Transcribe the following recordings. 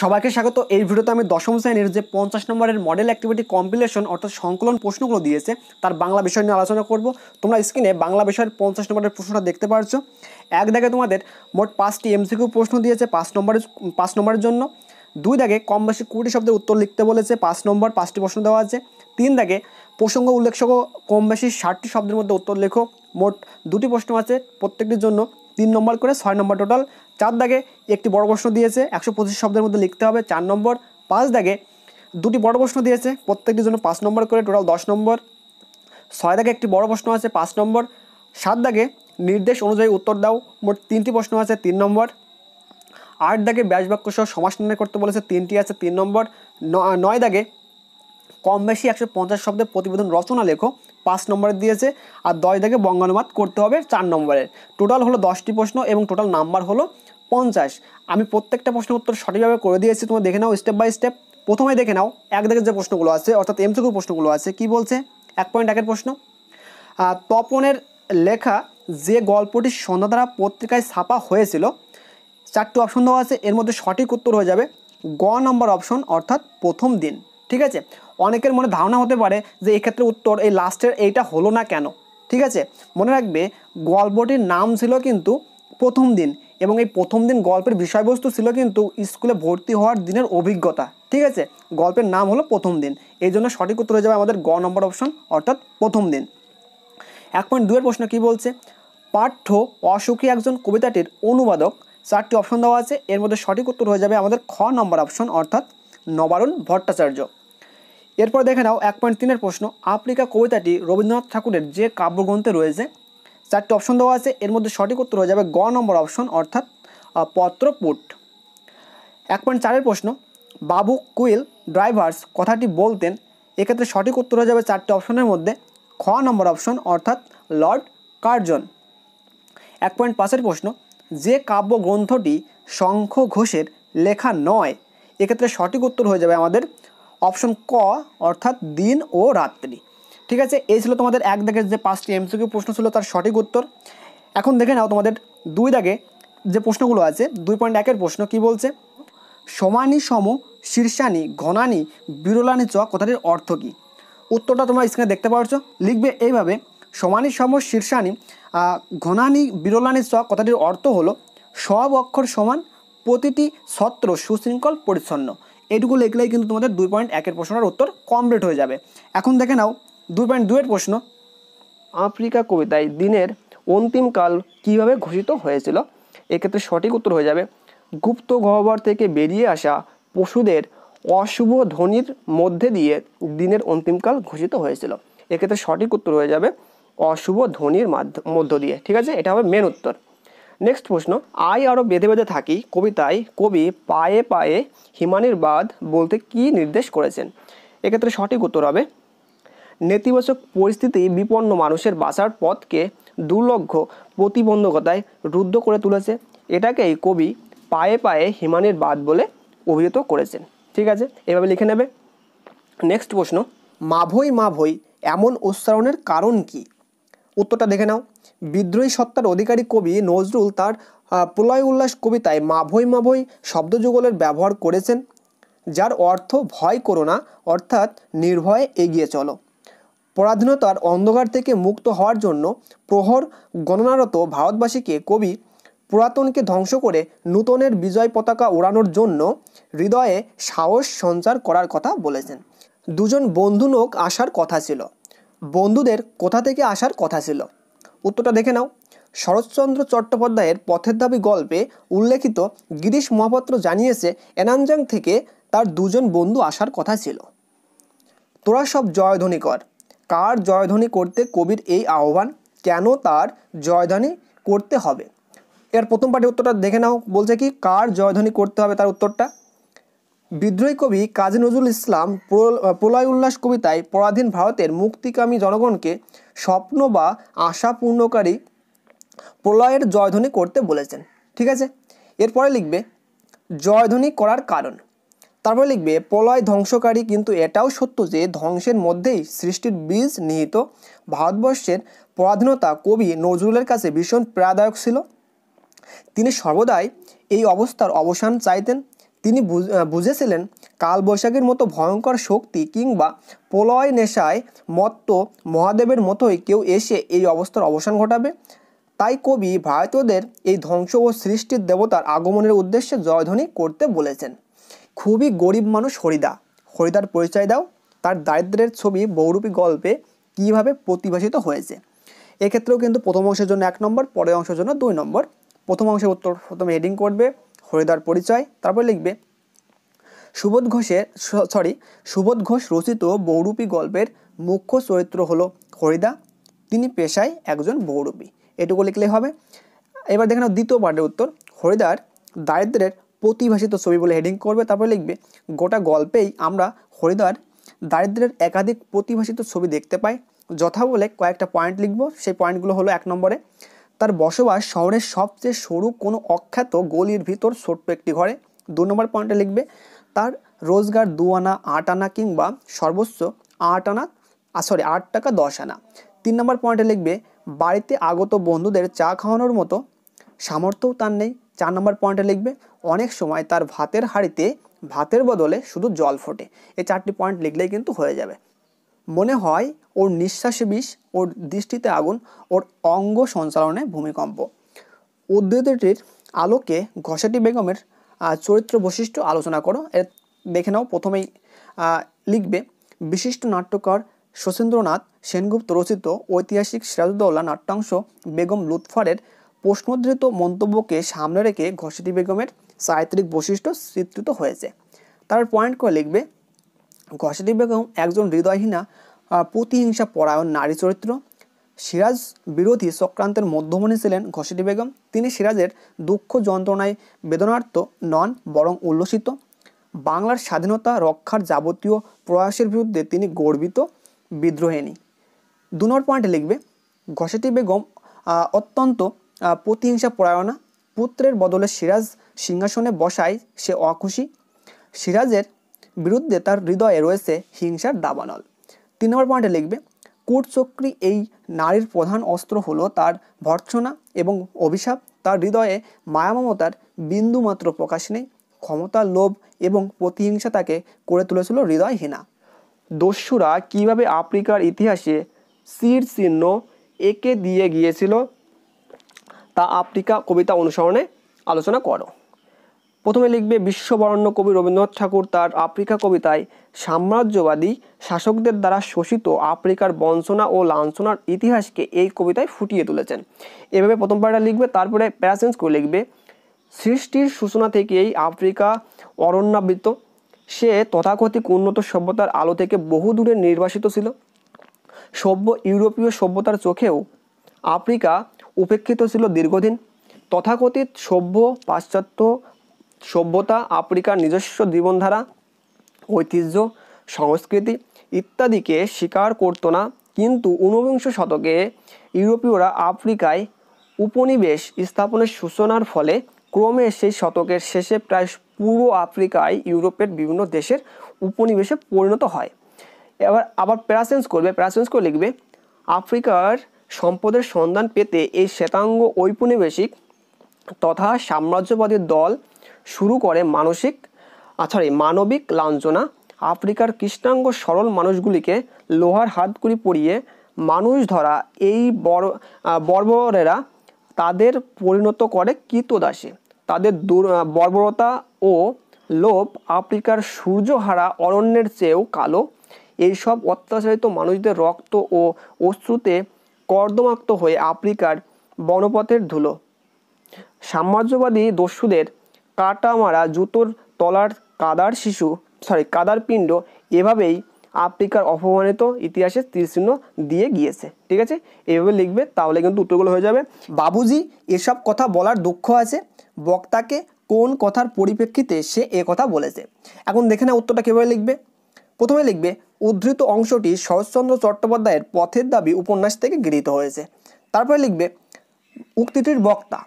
সবাইকে স্বাগত এই ভিডিওতে আমি দশম শ্রেণীর যে পঞ্চাশ নম্বরের মডেল অ্যাক্টিভিটি কম্পিলেশন অর্থাৎ সংকলন প্রশ্নগুলো দিয়েছে তার বাংলা বিষয় নিয়ে আলোচনা করব তোমরা স্ক্রিনে বাংলা বিষয়ের পঞ্চাশ নম্বরের প্রশ্নটা দেখতে পারছো এক দাগে তোমাদের মোট পাঁচটি এমসিকিউ প্রশ্ন দিয়েছে পাঁচ নম্বরের পাঁচ নম্বরের জন্য দুই দাগে কম বেশি কুড়ি শব্দের উত্তর লিখতে বলেছে পাঁচ নম্বর পাঁচটি প্রশ্ন দেওয়া আছে তিন দাগে প্রসঙ্গ উল্লেখসহ কম বেশি ষাটটি শব্দের মধ্যে উত্তর লেখো মোট দুটি প্রশ্ন আছে প্রত্যেকটির জন্য তিন নম্বর করে ছয় নম্বর টোটাল চার দাগে একটি বড় প্রশ্ন দিয়েছে একশো পঁচিশ শব্দের মধ্যে লিখতে হবে চার নম্বর পাঁচ দাগে দুটি বড় প্রশ্ন দিয়েছে প্রত্যেকটির জন্য পাঁচ নম্বর করে টোটাল দশ নম্বর ছয় দাগে একটি বড় প্রশ্ন আছে পাঁচ নম্বর সাত দাগে নির্দেশ অনুযায়ী উত্তর দাও মোট তিনটি প্রশ্ন আছে তিন নম্বর আট দাগে ব্যাস বাক্য সহ সমাস নির্ণয় করতে বলেছে তিনটি আছে তিন নম্বর নয় দাগে কম বেশি একশো পঞ্চাশ শব্দে প্রতিবেদন রচনা লেখো পাঁচ নম্বরে দিয়েছে আর দশ দাগে বঙ্গানুবাদ করতে হবে চার নম্বরের টোটাল হলো দশটি প্রশ্ন এবং টোটাল নাম্বার হলো পঞ্চাশ আমি প্রত্যেকটা প্রশ্নের উত্তর সঠিকভাবে করে দিয়েছি তোমরা দেখে নাও স্টেপ বাই স্টেপ প্রথমে দেখে নাও এক দেখে যে প্রশ্নগুলো আছে অর্থাৎ এমসিকিউ প্রশ্নগুলো আছে কি বলছে এক পয়েন্ট একের প্রশ্ন তপনের লেখা যে গল্পটি সন্ধ্যাধারা পত্রিকায় ছাপা হয়েছিল চারটি অপশন দেওয়া আছে এর মধ্যে সঠিক উত্তর হয়ে যাবে গ নম্বর অপশন অর্থাৎ প্রথম দিন ঠিক আছে অনেকের মনে ধারণা হতে পারে যে এক্ষেত্রে উত্তর এই লাস্টের এইটা হলো না কেন ঠিক আছে মনে রাখবে গল্পটির নাম ছিল কিন্তু প্রথম দিন এবং এই প্রথম দিন গল্পের বিষয়বস্তু ছিল কিন্তু স্কুলে ভর্তি হওয়ার দিনের অভিজ্ঞতা ঠিক আছে গল্পের নাম হলো প্রথম দিন এই জন্য সঠিক উত্তর হয়ে যাবে আমাদের গ নম্বর অপশন অর্থাৎ প্রথম দিন এক পয়েন্ট দুয়ের প্রশ্ন কী বলছে পাঠ্য অসুখী একজন কবিতাটির অনুবাদক চারটি অপশন দেওয়া আছে এর মধ্যে সঠিক উত্তর হয়ে যাবে আমাদের খ নম্বর অপশন অর্থাৎ নবারুণ ভট্টাচার্য এরপর দেখে নাও এক পয়েন্ট তিনের প্রশ্ন আফ্রিকা কবিতাটি রবীন্দ্রনাথ ঠাকুরের যে কাব্যগ্রন্থে রয়েছে চারটি অপশন দেওয়া আছে এর মধ্যে সঠিক উত্তর হয়ে যাবে গ নম্বর অপশন অর্থাৎ পত্রপুট এক পয়েন্ট চারের প্রশ্ন বাবু কুইল ড্রাইভার্স কথাটি বলতেন এক্ষেত্রে সঠিক উত্তর হয়ে যাবে চারটি অপশনের মধ্যে খ নম্বর অপশন অর্থাৎ লর্ড কার্জন এক পয়েন্ট পাঁচের প্রশ্ন যে কাব্যগ্রন্থটি শঙ্খ ঘোষের লেখা নয় এক্ষেত্রে সঠিক উত্তর হয়ে যাবে আমাদের অপশন ক অর্থাৎ দিন ও রাত্রি ঠিক আছে এই ছিল তোমাদের এক দাগে যে পাঁচটি এমসিকিউ প্রশ্ন ছিল তার সঠিক উত্তর এখন দেখে নাও তোমাদের দুই দাগে যে প্রশ্নগুলো আছে দুই পয়েন্ট একের প্রশ্ন কি বলছে সমানি সম শীর্ষানি ঘনানি বিরলানি চ কথাটির অর্থ কী উত্তরটা তোমরা স্ক্রিনে দেখতে পারছো লিখবে এইভাবে সমানি সম শীর্ষানি ঘনানি বিরলানি চ কথাটির অর্থ হলো সব অক্ষর সমান প্রতিটি ছত্র সুশৃঙ্খল পরিচ্ছন্ন এটুকু লিখলেই কিন্তু তোমাদের দুই পয়েন্ট একের প্রশ্নের উত্তর কমপ্লিট হয়ে যাবে এখন দেখে নাও দু পয়েন্ট দুয়ের প্রশ্ন আফ্রিকা কবিতায় দিনের অন্তিমকাল কিভাবে ঘোষিত হয়েছিল এক্ষেত্রে সঠিক উত্তর হয়ে যাবে গুপ্ত গহ্বর থেকে বেরিয়ে আসা পশুদের অশুভ ধ্বনির মধ্যে দিয়ে দিনের অন্তিমকাল ঘোষিত হয়েছিল এক্ষেত্রে সঠিক উত্তর হয়ে যাবে অশুভ ধ্বনির মধ্য দিয়ে ঠিক আছে এটা হবে মেন উত্তর নেক্সট প্রশ্ন আই আরও বেঁধে বেঁধে থাকি কবিতায় কবি পায়ে পায়ে হিমানির বাদ বলতে কি নির্দেশ করেছেন এক্ষেত্রে সঠিক উত্তর হবে নেতিবাচক পরিস্থিতি বিপন্ন মানুষের বাঁচার পথকে দুর্লক্ষ প্রতিবন্ধকতায় রুদ্ধ করে তুলেছে এটাকেই কবি পায়ে পায়ে হিমানির বাদ বলে অভিহিত করেছেন ঠিক আছে এভাবে লিখে নেবে নেক্সট প্রশ্ন মাভই মাভই এমন উচ্চারণের কারণ কি উত্তরটা দেখে নাও বিদ্রোহী সত্তার অধিকারী কবি নজরুল তার প্রলয় উল্লাস কবিতায় মাভই মাভই শব্দযুগলের ব্যবহার করেছেন যার অর্থ ভয় করো না অর্থাৎ নির্ভয়ে এগিয়ে চলো পরাধীনতার অন্ধকার থেকে মুক্ত হওয়ার জন্য প্রহর গণনারত ভারতবাসীকে কবি পুরাতনকে ধ্বংস করে নূতনের বিজয় পতাকা ওড়ানোর জন্য হৃদয়ে সাহস সঞ্চার করার কথা বলেছেন দুজন বন্ধু নোক আসার কথা ছিল বন্ধুদের কোথা থেকে আসার কথা ছিল উত্তরটা দেখে নাও শরৎচন্দ্র চট্টোপাধ্যায়ের পথের দাবি গল্পে উল্লেখিত গিরিশ মহাপাত্র জানিয়েছে এনাঞ্জাং থেকে তার দুজন বন্ধু আসার কথা ছিল তোরা সব জয়ধ্বনি কর কার জয়ধ্বনি করতে কবির এই আহ্বান কেন তার জয়ধ্বনি করতে হবে এর প্রথম পার্টি উত্তরটা দেখে নাও বলছে কি কার জয়ধ্বনি করতে হবে তার উত্তরটা বিদ্রোহী কবি কাজী নজরুল ইসলাম প্রলয় উল্লাস কবিতায় পরাধীন ভারতের মুক্তিকামী জনগণকে স্বপ্ন বা আশা পূর্ণকারী প্রলয়ের জয়ধ্বনি করতে বলেছেন ঠিক আছে এরপরে লিখবে জয়ধ্বনি করার কারণ তারপরে লিখবে প্রলয় ধ্বংসকারী কিন্তু এটাও সত্য যে ধ্বংসের মধ্যেই সৃষ্টির বীজ নিহিত ভারতবর্ষের পরাধীনতা কবি নজরুলের কাছে ভীষণ প্রায়দায়ক ছিল তিনি সর্বদাই এই অবস্থার অবসান চাইতেন তিনি বুঝেছিলেন কালবৈশাখীর মতো ভয়ঙ্কর শক্তি কিংবা প্রলয় নেশায় মত্ত মহাদেবের মতোই কেউ এসে এই অবস্থার অবসান ঘটাবে তাই কবি ভারতীয়দের এই ধ্বংস ও সৃষ্টির দেবতার আগমনের উদ্দেশ্যে জয়ধ্বনি করতে বলেছেন খুবই গরিব মানুষ হরিদা হরিদার পরিচয় দাও তার দারিদ্রের ছবি বহুরূপী গল্পে কীভাবে প্রতিভাসিত হয়েছে এক্ষেত্রেও কিন্তু প্রথম অংশের জন্য এক নম্বর পরের অংশের জন্য দুই নম্বর প্রথম অংশের উত্তর প্রথমে হেডিং করবে হরিদার পরিচয় তারপর লিখবে সুবোধ ঘোষের সরি সুবোধ ঘোষ রচিত বহুরূপী গল্পের মুখ্য চরিত্র হলো হরিদা তিনি পেশায় একজন বহুরূপী এটুকু লিখলেই হবে এবার দেখে দ্বিতীয় পার্টের উত্তর হরিদার দারিদ্রের প্রতিভাসিত ছবি বলে হেডিং করবে তারপরে লিখবে গোটা গল্পেই আমরা হরিদ্বার দারিদ্রের একাধিক প্রতিভাসিত ছবি দেখতে পাই যথা বলে কয়েকটা পয়েন্ট লিখব সেই পয়েন্টগুলো হলো এক নম্বরে তার বসবাস শহরের সবচেয়ে সরু কোনো অখ্যাত গলির ভিতর ছোট্ট একটি ঘরে দু নম্বর পয়েন্টে লিখবে তার রোজগার দু আনা আট আনা কিংবা সর্বোচ্চ আট আনা সরি আট টাকা দশ আনা তিন নম্বর পয়েন্টে লিখবে বাড়িতে আগত বন্ধুদের চা খাওয়ানোর মতো সামর্থ্যও তার নেই চার নম্বর পয়েন্টে লিখবে অনেক সময় তার ভাতের হাড়িতে ভাতের বদলে শুধু জল ফোটে এই চারটি পয়েন্ট লিখলেই কিন্তু হয়ে যাবে মনে হয় ওর নিঃশ্বাসে বিষ ওর দৃষ্টিতে আগুন ওর অঙ্গ সঞ্চালনে ভূমিকম্প উদ্ভিদটির আলোকে ঘষাটি বেগমের চরিত্র বৈশিষ্ট্য আলোচনা করো এর দেখে নাও প্রথমেই লিখবে বিশিষ্ট নাট্যকার শচীন্দ্রনাথ সেনগুপ্ত রচিত ঐতিহাসিক সিরাজউদ্দৌলা নাট্যাংশ বেগম লুৎফারের প্রশ্নোদ্ধৃত মন্তব্যকে সামনে রেখে ঘষেটি বেগমের চারিত্রিক বৈশিষ্ট্য চিত্রিত হয়েছে তার পয়েন্ট করে লিখবে ঘষেটি বেগম একজন হৃদয়হীনা প্রতিহিংসা পরায়ণ নারী চরিত্র সিরাজ বিরোধী চক্রান্তের মধ্যমণি ছিলেন ঘষেটি বেগম তিনি সিরাজের দুঃখ যন্ত্রণায় বেদনার্থ নন বরং উল্লসিত বাংলার স্বাধীনতা রক্ষার যাবতীয় প্রয়াসের বিরুদ্ধে তিনি গর্বিত বিদ্রোহিনী দু নম্বর পয়েন্টে লিখবে ঘষেটি বেগম অত্যন্ত প্রতিহিংসা পরায়ণা পুত্রের বদলে সিরাজ সিংহাসনে বসায় সে অখুশি সিরাজের বিরুদ্ধে তার হৃদয়ে রয়েছে হিংসার দাবানল তিন নম্বর পয়েন্টে লিখবে কুটচক্রী এই নারীর প্রধান অস্ত্র হলো তার ভর্ৎসনা এবং অভিশাপ তার হৃদয়ে মায়ামমতার বিন্দুমাত্র প্রকাশ নেই ক্ষমতা লোভ এবং প্রতিহিংসা তাকে করে তুলেছিল হৃদয়হীনা দস্যুরা কিভাবে আফ্রিকার ইতিহাসে সির চিহ্ন একে দিয়ে গিয়েছিল তা আফ্রিকা কবিতা অনুসরণে আলোচনা করো প্রথমে লিখবে বিশ্ববরণ্য কবি রবীন্দ্রনাথ ঠাকুর তার আফ্রিকা কবিতায় সাম্রাজ্যবাদী শাসকদের দ্বারা শোষিত আফ্রিকার বঞ্চনা ও লাঞ্ছনার ইতিহাসকে এই কবিতায় ফুটিয়ে তুলেছেন এভাবে প্রথম পাড়া লিখবে তারপরে প্যারাসেন্স করে লিখবে সৃষ্টির সূচনা থেকেই আফ্রিকা অরণ্যাবৃত সে তথাকথিক উন্নত সভ্যতার আলো থেকে বহু দূরে নির্বাসিত ছিল সভ্য ইউরোপীয় সভ্যতার চোখেও আফ্রিকা উপেক্ষিত ছিল দীর্ঘদিন তথাকথিত সভ্য পাশ্চাত্য সভ্যতা আফ্রিকার নিজস্ব জীবনধারা ঐতিহ্য সংস্কৃতি ইত্যাদিকে স্বীকার করত না কিন্তু ঊনবিংশ শতকে ইউরোপীয়রা আফ্রিকায় উপনিবেশ স্থাপনের সূচনার ফলে ক্রমে সেই শতকের শেষে প্রায় পুরো আফ্রিকায় ইউরোপের বিভিন্ন দেশের উপনিবেশে পরিণত হয় এবার আবার প্যারাসেন্স করবে প্যারাসেন্স করে লিখবে আফ্রিকার সম্পদের সন্ধান পেতে এই শ্বেতাঙ্গ ঔপনিবেশিক তথা সাম্রাজ্যবাদী দল শুরু করে মানসিক সরি মানবিক লাঞ্ছনা আফ্রিকার কৃষ্ণাঙ্গ সরল মানুষগুলিকে লোহার হাতগুলি পরিয়ে মানুষ ধরা এই বর্বরেরা তাদের পরিণত করে কৃতদাসে তাদের বর্বরতা ও লোভ আফ্রিকার সূর্যহারা অরণ্যের চেয়েও কালো এইসব অত্যাচারিত মানুষদের রক্ত ও অশ্রুতে কর্দমাক্ত হয়ে আফ্রিকার বনপথের ধুলো সাম্রাজ্যবাদী দস্যুদের কাটা মারা জুতোর তলার কাদার শিশু সরি কাদার পিণ্ড এভাবেই আফ্রিকার অপমানিত ইতিহাসের তীরচিহ্ন দিয়ে গিয়েছে ঠিক আছে এভাবে লিখবে তাহলে কিন্তু উত্তরগুলো হয়ে যাবে বাবুজি এসব কথা বলার দক্ষ আছে বক্তাকে কোন কথার পরিপ্রেক্ষিতে সে এ কথা বলেছে এখন দেখে না উত্তরটা কীভাবে লিখবে প্রথমে লিখবে উদ্ধৃত অংশটি শরৎচন্দ্র চট্টোপাধ্যায়ের পথের দাবি উপন্যাস থেকে গৃহীত হয়েছে তারপরে লিখবে উক্তিটির বক্তা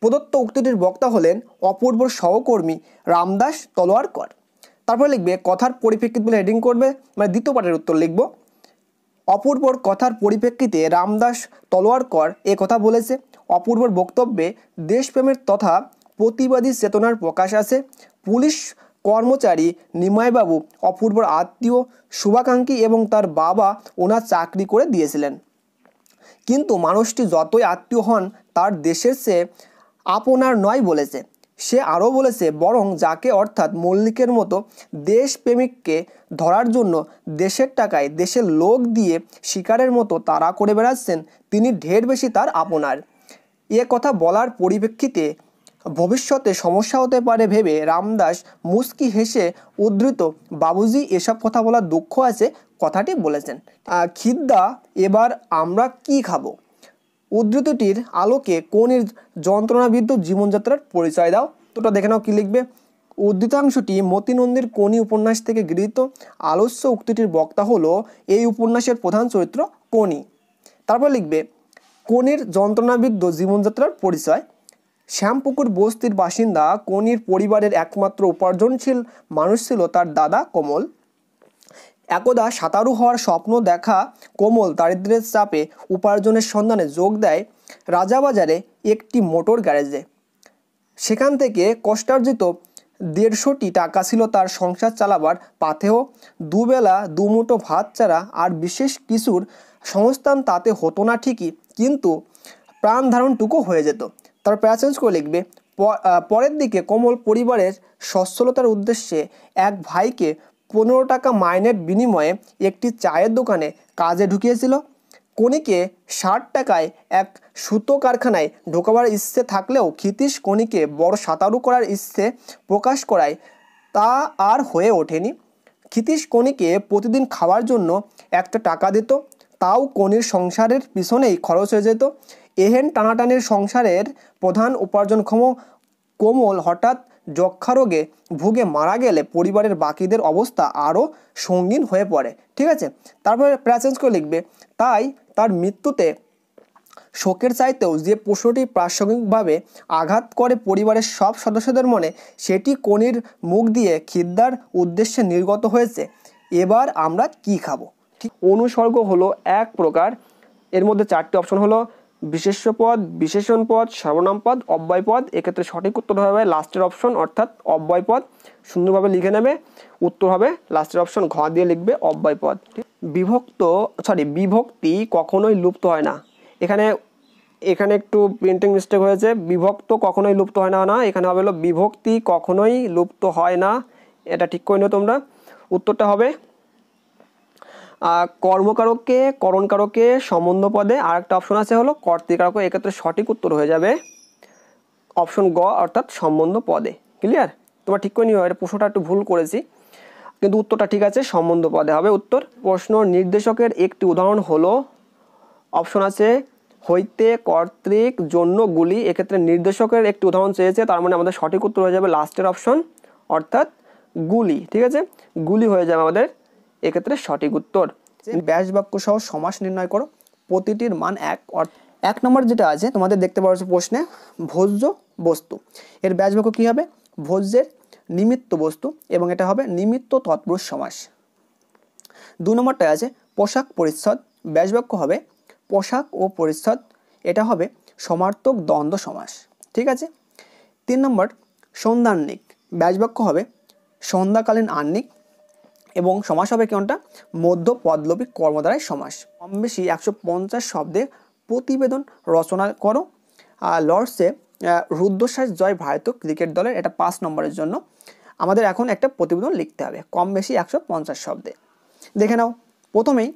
প্রদত্ত উক্তিটির বক্তা হলেন অপূর্ব সহকর্মী রামদাস তলোয়ারকর তারপরে লিখবে কথার পরিপ্রেক্ষিত বলে হেডিং করবে মানে দ্বিতীয় পাঠের উত্তর লিখব অপূর্বর কথার পরিপ্রেক্ষিতে রামদাস তলোয়ারকর এ কথা বলেছে অপূর্বর বক্তব্যে দেশপ্রেমের তথা প্রতিবাদী চেতনার প্রকাশ আছে পুলিশ কর্মচারী নিমাইবাবু অপূর্বর আত্মীয় শুভাকাঙ্ক্ষী এবং তার বাবা ওনার চাকরি করে দিয়েছিলেন কিন্তু মানুষটি যতই আত্মীয় হন তার দেশের সে আপনার নয় বলেছে সে আরও বলেছে বরং যাকে অর্থাৎ মল্লিকের মতো দেশপ্রেমিককে ধরার জন্য দেশের টাকায় দেশের লোক দিয়ে শিকারের মতো তারা করে বেড়াচ্ছেন তিনি ঢের বেশি তার আপনার এ কথা বলার পরিপ্রেক্ষিতে ভবিষ্যতে সমস্যা হতে পারে ভেবে রামদাস মুস্কি হেসে উদ্ধৃত বাবুজি এসব কথা বলার দুঃখ আছে কথাটি বলেছেন খিদ্দা এবার আমরা কি খাবো উদ্ধৃতিটির আলোকে কোনের যন্ত্রণাবিদ্যুৎ জীবনযাত্রার পরিচয় দাও তোটা দেখে নাও কী লিখবে উদ্ধৃতাংশটি নন্দীর কোনি উপন্যাস থেকে গৃহীত আলস্য উক্তিটির বক্তা হলো এই উপন্যাসের প্রধান চরিত্র কোনি তারপর লিখবে কোনের যন্ত্রণাবিদ্য জীবনযাত্রার পরিচয় শ্যামপুকুর বস্তির বাসিন্দা কনির পরিবারের একমাত্র উপার্জনশীল মানুষ ছিল তার দাদা কোমল একদা সাঁতারু হওয়ার স্বপ্ন দেখা কোমল দারিদ্রের চাপে উপার্জনের সন্ধানে যোগ দেয় রাজাবাজারে একটি মোটর গ্যারেজে সেখান থেকে কষ্টার্জিত দেড়শোটি টাকা ছিল তার সংসার চালাবার পাথেও দুবেলা দুমুটো ভাত ছাড়া আর বিশেষ কিছুর সংস্থান তাতে হতো না ঠিকই কিন্তু প্রাণধারণটুকু হয়ে যেত তার প্যারা চেঞ্জ করে লিখবে পরের দিকে কোমল পরিবারের সচ্ছলতার উদ্দেশ্যে এক ভাইকে পনেরো টাকা মাইনের বিনিময়ে একটি চায়ের দোকানে কাজে ঢুকিয়েছিল কণিকে ষাট টাকায় এক সুতো কারখানায় ঢোকাবার ইচ্ছে থাকলেও ক্ষিতীশ কণিকে বড় সাঁতারু করার ইচ্ছে প্রকাশ করায় তা আর হয়ে ওঠেনি ক্ষিতীশ কণিকে প্রতিদিন খাওয়ার জন্য একটা টাকা দিত তাও কণির সংসারের পিছনেই খরচ হয়ে যেত এহেন টানাটানির সংসারের প্রধান উপার্জনক্ষম কোমল হঠাৎ যক্ষারোগে ভুগে মারা গেলে পরিবারের বাকিদের অবস্থা আরও সঙ্গীন হয়ে পড়ে ঠিক আছে তারপরে প্যাচেঞ্জ করে লিখবে তাই তার মৃত্যুতে শোকের চাইতেও যে প্রশ্নটি প্রাসঙ্গিকভাবে আঘাত করে পরিবারের সব সদস্যদের মনে সেটি কনির মুখ দিয়ে খিদ্দার উদ্দেশ্যে নির্গত হয়েছে এবার আমরা কি খাবো ঠিক অনুসর্গ হলো এক প্রকার এর মধ্যে চারটি অপশন হলো বিশেষ্য পদ বিশেষণ পদ সর্বনাম পদ অব্যয় পদ এক্ষেত্রে সঠিক উত্তর হবে লাস্টের অপশন অর্থাৎ অব্যয় পদ সুন্দরভাবে লিখে নেবে উত্তর হবে লাস্টের অপশন ঘ দিয়ে লিখবে অব্যয় পদ বিভক্ত সরি বিভক্তি কখনোই লুপ্ত হয় না এখানে এখানে একটু প্রিন্টিং মিস্টেক হয়েছে বিভক্ত কখনোই লুপ্ত হয় না না এখানে হবে হলো বিভক্তি কখনোই লুপ্ত হয় না এটা ঠিক করে নিও তোমরা উত্তরটা হবে কর্মকারককে করণকারকে সম্বন্ধ পদে আর একটা অপশন আছে হলো কর্তৃকারক এক্ষেত্রে সঠিক উত্তর হয়ে যাবে অপশন গ অর্থাৎ সম্বন্ধ পদে ক্লিয়ার তোমার ঠিক করে নিও এটা প্রশ্নটা একটু ভুল করেছি কিন্তু উত্তরটা ঠিক আছে সম্বন্ধ পদে হবে উত্তর প্রশ্ন নির্দেশকের একটি উদাহরণ হলো অপশন আছে হইতে কর্তৃক জন্য গুলি এক্ষেত্রে নির্দেশকের একটি উদাহরণ চেয়েছে তার মানে আমাদের সঠিক উত্তর হয়ে যাবে লাস্টের অপশন অর্থাৎ গুলি ঠিক আছে গুলি হয়ে যাবে আমাদের এক্ষেত্রে সঠিক উত্তর ব্যাস বাক্য সহ সমাস নির্ণয় করো প্রতিটির মান এক এক নম্বর যেটা আছে তোমাদের দেখতে পাওয়া প্রশ্নে ভোজ্য বস্তু এর ব্যাস বাক্য কী হবে ভোজ্যের নিমিত্ত বস্তু এবং এটা হবে নিমিত্ত তৎপুরুষ সমাস দু নম্বরটায় আছে পোশাক পরিচ্ছদ ব্যাসবাক্য হবে পোশাক ও পরিচ্ছদ এটা হবে সমার্থক দ্বন্দ্ব সমাস ঠিক আছে তিন নম্বর সন্ধ্যান্নিক ব্যাসবাক্য হবে সন্ধ্যাকালীন আন্নিক এবং সমাস হবে কেমনটা মধ্য পদলোপী কর্মদ্বারায় সমাস কম বেশি একশো পঞ্চাশ শব্দে প্রতিবেদন রচনা করো লর্ডসে রুদ্রশ্বাস জয় ভারতীয় ক্রিকেট দলের এটা পাঁচ নম্বরের জন্য আমাদের এখন একটা প্রতিবেদন লিখতে হবে কম বেশি একশো পঞ্চাশ শব্দে দেখে নাও প্রথমেই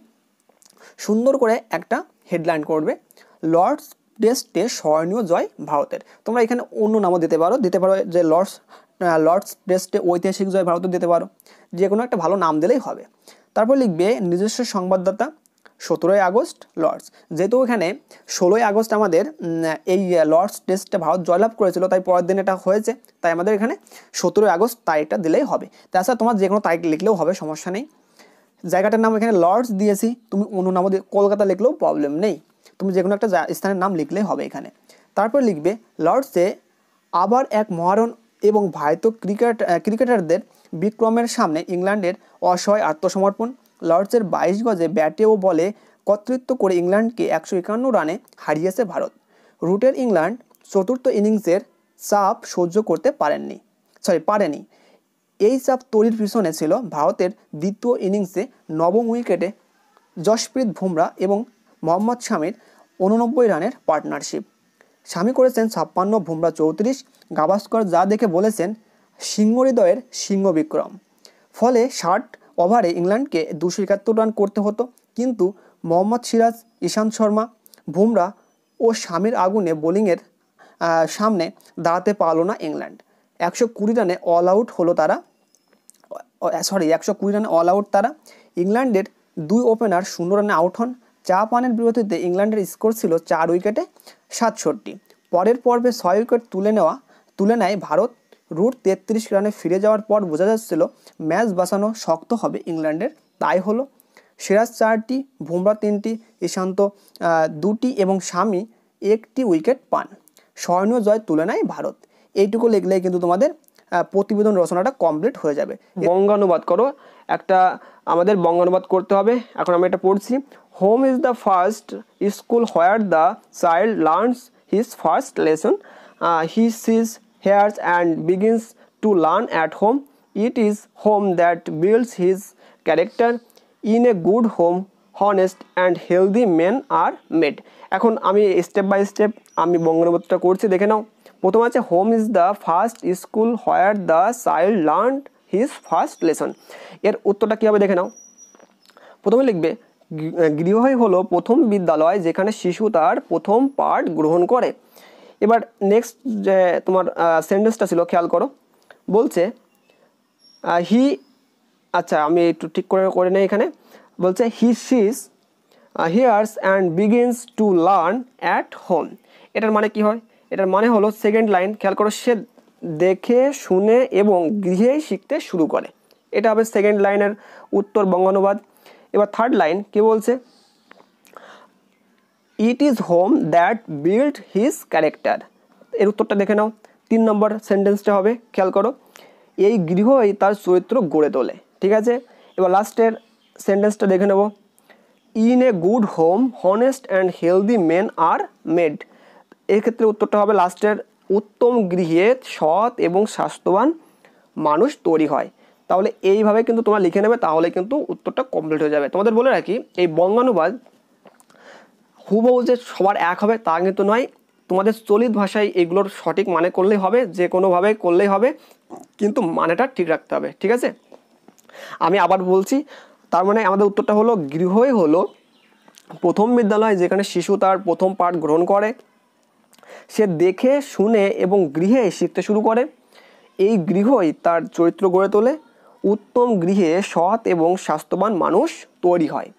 সুন্দর করে একটা হেডলাইন করবে লর্ডস টেস্টে স্মরণীয় জয় ভারতের তোমরা এখানে অন্য নামও দিতে পারো দিতে পারো যে লর্ডস লর্ডস টেস্টে ঐতিহাসিক জয় ভারত দিতে পারো যে কোনো একটা ভালো নাম দিলেই হবে তারপর লিখবে নিজস্ব সংবাদদাতা সতেরোই আগস্ট লর্ডস যেহেতু এখানে ষোলোই আগস্ট আমাদের এই লর্ডস টেস্টে ভারত জয়লাভ করেছিল তাই পরের দিন এটা হয়েছে তাই আমাদের এখানে সতেরোই আগস্ট তারিখটা দিলেই হবে তাছাড়া তোমার যে কোনো তারিখ লিখলেও হবে সমস্যা নেই জায়গাটার নাম এখানে লর্ডস দিয়েছি তুমি অন্য নাম কলকাতা লিখলেও প্রবলেম নেই তুমি যে কোনো একটা স্থানের নাম লিখলেই হবে এখানে তারপর লিখবে লর্ডসে আবার এক মহারণ এবং ভারতীয় ক্রিকেট ক্রিকেটারদের বিক্রমের সামনে ইংল্যান্ডের অসহায় আত্মসমর্পণ লর্ডসের বাইশ গজে ব্যাটে ও বলে কর্তৃত্ব করে ইংল্যান্ডকে একশো একান্ন রানে হারিয়েছে ভারত রুটের ইংল্যান্ড চতুর্থ ইনিংসের চাপ সহ্য করতে পারেননি সরি পারেনি এই চাপ তৈরির পিছনে ছিল ভারতের দ্বিতীয় ইনিংসে নবম উইকেটে যশপ্রীত বুমরা এবং মোহাম্মদ শামির উননব্বই রানের পার্টনারশিপ স্বামী করেছেন ছাপ্পান্ন ভুমরা চৌত্রিশ গাভাস্কর যা দেখে বলেছেন সিংহ হৃদয়ের সিংহ বিক্রম ফলে ষাট ওভারে ইংল্যান্ডকে দুশো একাত্তর রান করতে হতো কিন্তু মোহাম্মদ সিরাজ ইশান্ত শর্মা বুমরা ও স্বামীর আগুনে বোলিংয়ের সামনে দাঁড়াতে পারল না ইংল্যান্ড একশো কুড়ি রানে অল আউট হলো তারা সরি একশো কুড়ি রানে অল আউট তারা ইংল্যান্ডের দুই ওপেনার শূন্য রানে আউট হন চা পানের বিরতিতে ইংল্যান্ডের স্কোর ছিল চার উইকেটে সাতষট্টি পরের পর্বে ছয় উইকেট তুলে নেওয়া তুলে নেয় ভারত রুট তেত্রিশ রানে ফিরে যাওয়ার পর বোঝা যাচ্ছিল ম্যাচ বাঁচানো শক্ত হবে ইংল্যান্ডের তাই হলো সিরাজ চারটি বুমরা তিনটি ইশান্ত দুটি এবং স্বামী একটি উইকেট পান স্বর্ণীয় জয় তুলে নেয় ভারত এইটুকু লেগলেই কিন্তু তোমাদের প্রতিবেদন রচনাটা কমপ্লিট হয়ে যাবে বঙ্গানুবাদ করো একটা আমাদের বঙ্গানুবাদ করতে হবে এখন আমি এটা পড়ছি home is the first school where the child learns his first lesson he sees hears and begins to learn at home it is home that builds his character in a good home honest and healthy men are made এখন আমি step by step আমি বঙ্গানুবাদটা করছি দেখে নাও প্রথম আছে home is the first school where the child learn his first lesson এর উত্তরটা কীভাবে দেখে নাও প্রথমে লিখবে গৃহই হলো প্রথম বিদ্যালয় যেখানে শিশু তার প্রথম পাঠ গ্রহণ করে এবার নেক্সট যে তোমার সেন্টেন্সটা ছিল খেয়াল করো বলছে হি আচ্ছা আমি একটু ঠিক করে করে নেই এখানে বলছে he sees hears and begins to learn at home এটার মানে কি হয় এটার মানে হলো সেকেন্ড লাইন খেয়াল করো সে দেখে শুনে এবং গৃহেই শিখতে শুরু করে এটা হবে সেকেন্ড লাইনের উত্তর বঙ্গানুবাদ এবার থার্ড লাইন কি বলছে it is home that build his character এর উত্তরটা দেখে নাও তিন নম্বর সেন্টেন্সটা হবে খেয়াল করো এই গৃহই তার চরিত্র গড়ে তোলে ঠিক আছে এবার লাস্টের সেন্টেন্সটা দেখে নেব in a good home honest and healthy men are made এক্ষেত্রে উত্তরটা হবে লাস্টের উত্তম গৃহে সৎ এবং স্বাস্থ্যবান মানুষ তৈরি হয় তাহলে এইভাবে কিন্তু তোমরা লিখে নেবে তাহলে কিন্তু উত্তরটা কমপ্লিট হয়ে যাবে তোমাদের বলে রাখি এই বঙ্গানুবাদ হুবহু যে সবার এক হবে তা কিন্তু নয় তোমাদের চলিত ভাষায় এগুলোর সঠিক মানে করলেই হবে যে কোনোভাবে করলেই হবে কিন্তু মানেটা ঠিক রাখতে হবে ঠিক আছে আমি আবার বলছি তার মানে আমাদের উত্তরটা হলো গৃহই হলো প্রথম বিদ্যালয় যেখানে শিশু তার প্রথম পাঠ গ্রহণ করে সে দেখে শুনে এবং গৃহে শিখতে শুরু করে এই গৃহই তার চরিত্র গড়ে তোলে উত্তম গৃহে সৎ এবং স্বাস্থ্যবান মানুষ তৈরি হয়